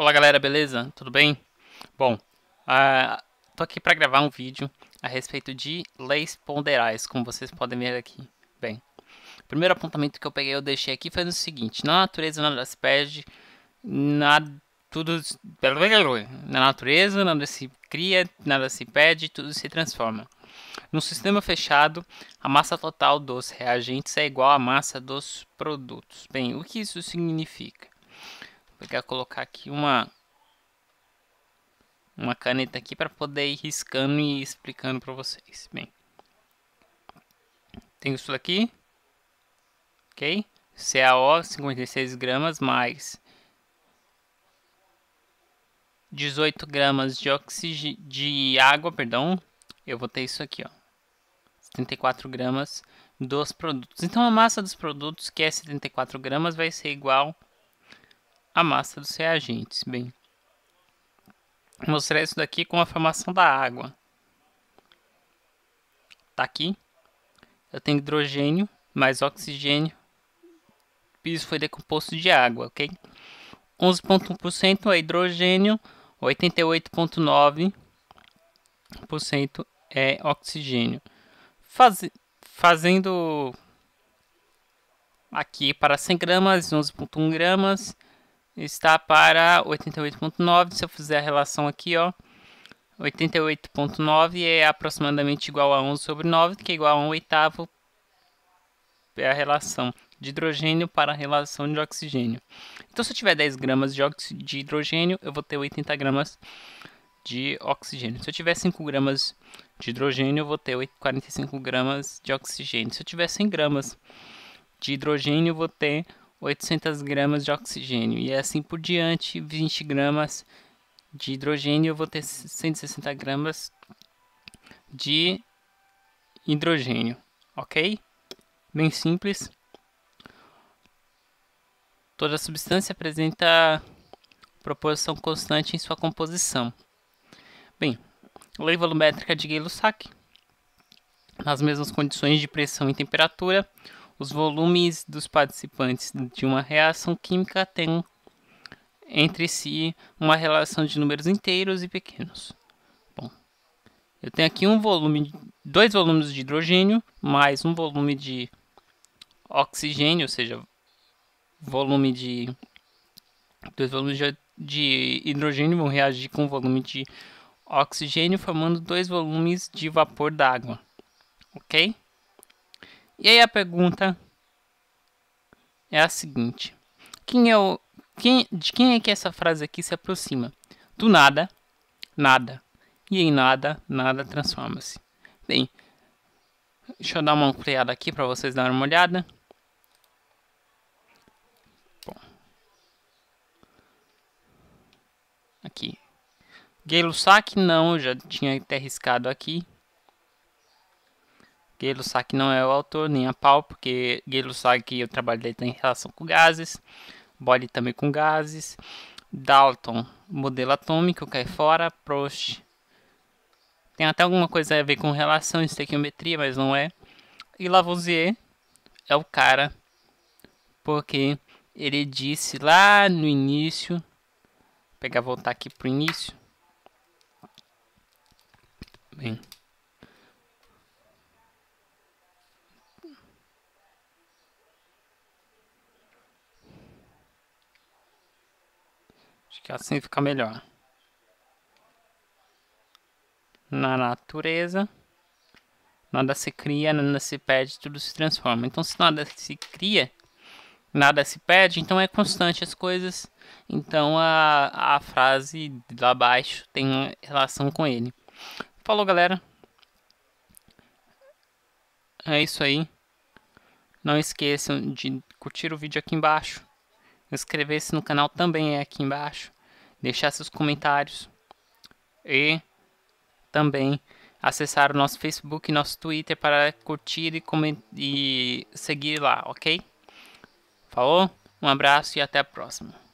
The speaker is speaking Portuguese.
Olá galera, beleza? Tudo bem? Bom, uh, tô aqui para gravar um vídeo a respeito de leis ponderais, como vocês podem ver aqui. Bem, o primeiro apontamento que eu peguei eu deixei aqui foi o seguinte, na natureza nada se perde, nada, tudo, na natureza nada se cria, nada se perde, tudo se transforma. No sistema fechado, a massa total dos reagentes é igual à massa dos produtos. Bem, o que isso significa? pegar colocar aqui uma uma caneta aqui para poder ir riscando e explicando para vocês. Bem, tem isso aqui ok? CAO 56 gramas mais 18 gramas de, oxig... de água, perdão. Eu vou ter isso aqui, ó. 74 gramas dos produtos. Então a massa dos produtos, que é 74 gramas, vai ser igual a a massa dos reagentes. Bem, vou mostrar isso daqui com a formação da água. Tá aqui. Eu tenho hidrogênio mais oxigênio. Isso foi decomposto de água, ok? 11,1% é hidrogênio, 88,9% é oxigênio. Faz, fazendo aqui para 100 gramas, 11,1 gramas, está para 88.9. Se eu fizer a relação aqui, ó, 88.9 é aproximadamente igual a 11 sobre 9, que é igual a 1 oitavo é a relação de hidrogênio para a relação de oxigênio. Então, se eu tiver 10 gramas de, de hidrogênio, eu vou ter 80 gramas de oxigênio. Se eu tiver 5 gramas de hidrogênio, eu vou ter 45 gramas de oxigênio. Se eu tiver 100 gramas de hidrogênio, eu vou ter 800 gramas de oxigênio e é assim por diante, 20 gramas de hidrogênio, eu vou ter 160 gramas de hidrogênio, ok? Bem simples. Toda substância apresenta proporção constante em sua composição. Bem, lei volumétrica de Gay-Lussac. Nas mesmas condições de pressão e temperatura, os volumes dos participantes de uma reação química têm entre si uma relação de números inteiros e pequenos. Bom, eu tenho aqui um volume, dois volumes de hidrogênio mais um volume de oxigênio, ou seja, volume de dois volumes de hidrogênio vão reagir com o volume de oxigênio formando dois volumes de vapor d'água, ok? E aí a pergunta é a seguinte: quem é o, quem, de quem é que essa frase aqui se aproxima? Do nada, nada. E em nada, nada transforma-se. Bem, deixa eu dar uma ampliada aqui para vocês darem uma olhada. Bom. Aqui. Gay Lussac, não, já tinha até riscado aqui. Gay Lussac não é o autor, nem a pau, porque Gay Lussac, o trabalho dele tem tá relação com gases. Boyle também com gases. Dalton, modelo atômico, cai fora. Prost. Tem até alguma coisa a ver com relação, estequiometria, mas não é. E Lavoisier é o cara, porque ele disse lá no início. Vou pegar, voltar aqui pro início. Bem, Acho que assim fica melhor. Na natureza, nada se cria, nada se perde, tudo se transforma. Então, se nada se cria, nada se perde, então é constante as coisas. Então, a, a frase lá abaixo tem relação com ele. Falou, galera. É isso aí. Não esqueçam de curtir o vídeo aqui embaixo inscrever-se no canal também é aqui embaixo, deixar seus comentários e também acessar o nosso Facebook e nosso Twitter para curtir e, e seguir lá, ok? Falou, um abraço e até a próxima.